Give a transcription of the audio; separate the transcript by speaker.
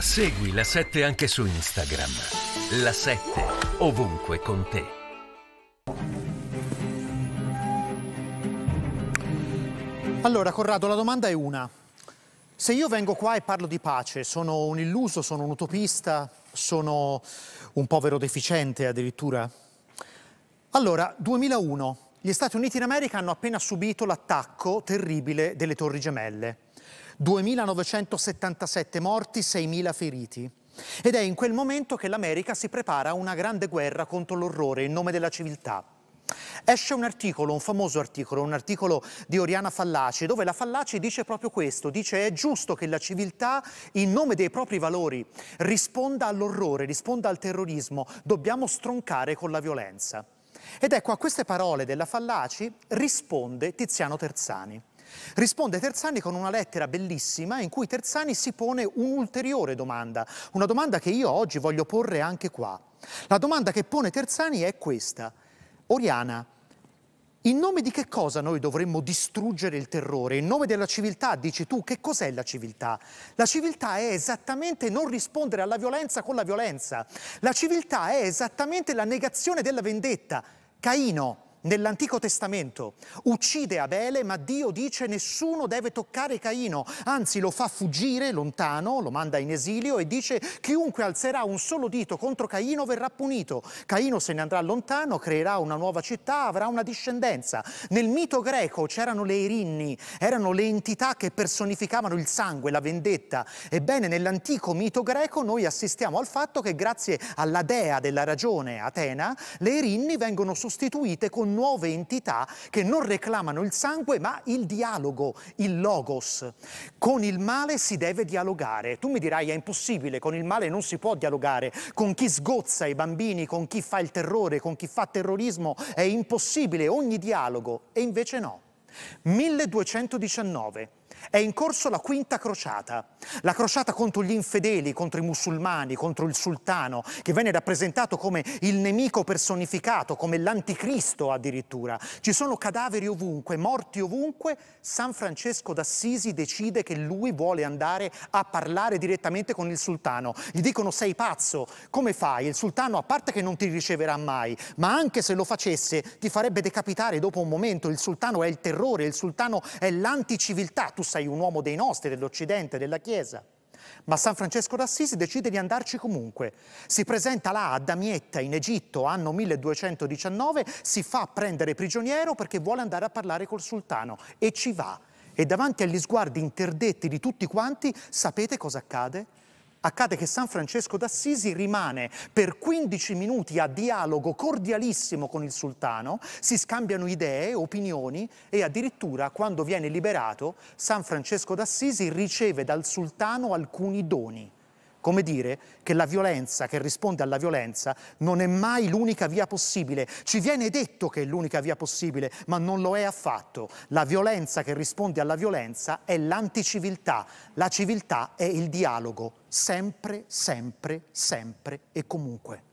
Speaker 1: Segui la 7 anche su Instagram. La 7 ovunque con te. Allora, Corrado, la domanda è una. Se io vengo qua e parlo di pace, sono un illuso, sono un utopista, sono un povero deficiente addirittura? Allora, 2001, gli Stati Uniti d'America hanno appena subito l'attacco terribile delle Torri Gemelle. 2.977 morti, 6.000 feriti. Ed è in quel momento che l'America si prepara a una grande guerra contro l'orrore in nome della civiltà. Esce un articolo, un famoso articolo, un articolo di Oriana Fallaci, dove la Fallaci dice proprio questo, dice è giusto che la civiltà in nome dei propri valori risponda all'orrore, risponda al terrorismo, dobbiamo stroncare con la violenza. Ed ecco a queste parole della Fallaci risponde Tiziano Terzani. Risponde Terzani con una lettera bellissima in cui Terzani si pone un'ulteriore domanda, una domanda che io oggi voglio porre anche qua. La domanda che pone Terzani è questa. Oriana, in nome di che cosa noi dovremmo distruggere il terrore? In nome della civiltà, dici tu, che cos'è la civiltà? La civiltà è esattamente non rispondere alla violenza con la violenza. La civiltà è esattamente la negazione della vendetta. Caino, nell'Antico Testamento. Uccide Abele, ma Dio dice nessuno deve toccare Caino, anzi lo fa fuggire lontano, lo manda in esilio e dice chiunque alzerà un solo dito contro Caino verrà punito. Caino se ne andrà lontano, creerà una nuova città, avrà una discendenza. Nel mito greco c'erano le erinni, erano le entità che personificavano il sangue, la vendetta. Ebbene, nell'antico mito greco noi assistiamo al fatto che grazie alla dea della ragione, Atena, le erinni vengono sostituite con nuove entità che non reclamano il sangue ma il dialogo, il logos. Con il male si deve dialogare. Tu mi dirai è impossibile, con il male non si può dialogare, con chi sgozza i bambini, con chi fa il terrore, con chi fa terrorismo è impossibile ogni dialogo e invece no. 1219 è in corso la quinta crociata, la crociata contro gli infedeli, contro i musulmani, contro il sultano, che viene rappresentato come il nemico personificato, come l'anticristo addirittura. Ci sono cadaveri ovunque, morti ovunque. San Francesco d'Assisi decide che lui vuole andare a parlare direttamente con il sultano. Gli dicono sei pazzo, come fai? Il sultano, a parte che non ti riceverà mai, ma anche se lo facesse ti farebbe decapitare dopo un momento. Il sultano è il terrore, il sultano è l'anticiviltà. Tu sei un uomo dei nostri, dell'Occidente, della Chiesa. Ma San Francesco d'Assisi decide di andarci comunque. Si presenta là a Damietta in Egitto, anno 1219, si fa prendere prigioniero perché vuole andare a parlare col sultano e ci va. E davanti agli sguardi interdetti di tutti quanti, sapete cosa accade? accade che San Francesco d'Assisi rimane per 15 minuti a dialogo cordialissimo con il sultano, si scambiano idee, opinioni e addirittura quando viene liberato San Francesco d'Assisi riceve dal sultano alcuni doni. Come dire che la violenza che risponde alla violenza non è mai l'unica via possibile. Ci viene detto che è l'unica via possibile, ma non lo è affatto. La violenza che risponde alla violenza è l'anticiviltà. La civiltà è il dialogo, sempre, sempre, sempre e comunque.